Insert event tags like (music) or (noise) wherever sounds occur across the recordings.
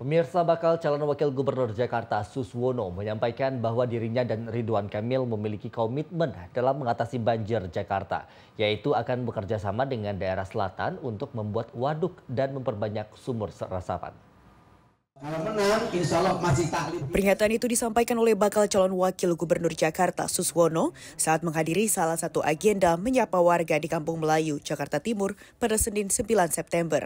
Pemirsa bakal calon wakil gubernur Jakarta Suswono menyampaikan bahwa dirinya dan Ridwan Kamil memiliki komitmen dalam mengatasi banjir Jakarta, yaitu akan bekerja sama dengan daerah selatan untuk membuat waduk dan memperbanyak sumur resapan. Peringatan itu disampaikan oleh bakal calon wakil gubernur Jakarta Suswono saat menghadiri salah satu agenda menyapa warga di Kampung Melayu, Jakarta Timur pada Senin 9 September.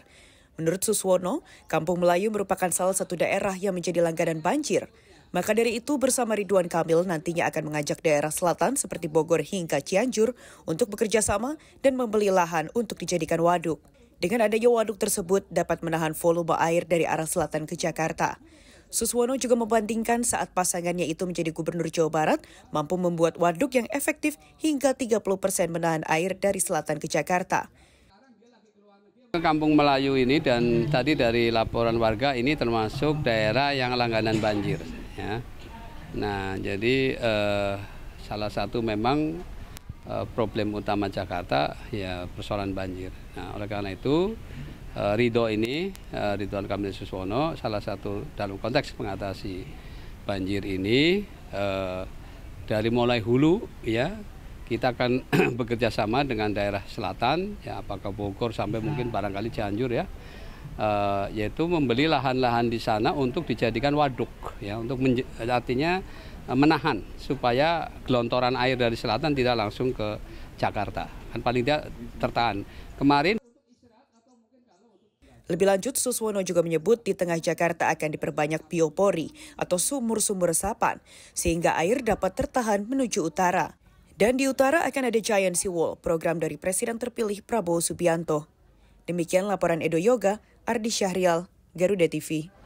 Menurut Suswono, Kampung Melayu merupakan salah satu daerah yang menjadi langganan banjir. Maka dari itu bersama Ridwan Kamil nantinya akan mengajak daerah selatan seperti Bogor hingga Cianjur untuk bekerja sama dan membeli lahan untuk dijadikan waduk. Dengan adanya waduk tersebut dapat menahan volume air dari arah selatan ke Jakarta. Suswono juga membandingkan saat pasangannya itu menjadi gubernur Jawa Barat mampu membuat waduk yang efektif hingga 30 persen menahan air dari selatan ke Jakarta ke Kampung Melayu ini dan tadi dari laporan warga ini termasuk daerah yang langganan banjir. Ya. Nah, jadi eh, salah satu memang eh, problem utama Jakarta ya persoalan banjir. Nah, oleh karena itu eh, Ridho ini, eh, Ridwan Kamil Suswono, salah satu dalam konteks mengatasi banjir ini eh, dari mulai hulu ya kita akan (clears throat) bekerja sama dengan daerah selatan, ya apakah Bogor sampai iya. mungkin barangkali Cianjur ya, e, yaitu membeli lahan-lahan di sana untuk dijadikan waduk, ya untuk artinya eh, menahan supaya gelontoran air dari selatan tidak langsung ke Jakarta, kan paling tidak tertahan. Kemarin. Lebih lanjut, Suswono juga menyebut di tengah Jakarta akan diperbanyak biopori atau sumur-sumur resapan, sehingga air dapat tertahan menuju utara. Dan di utara akan ada Giant Sea Wall, program dari Presiden terpilih Prabowo Subianto. Demikian laporan Edo Yoga, Ardi Syahrial, Garuda TV.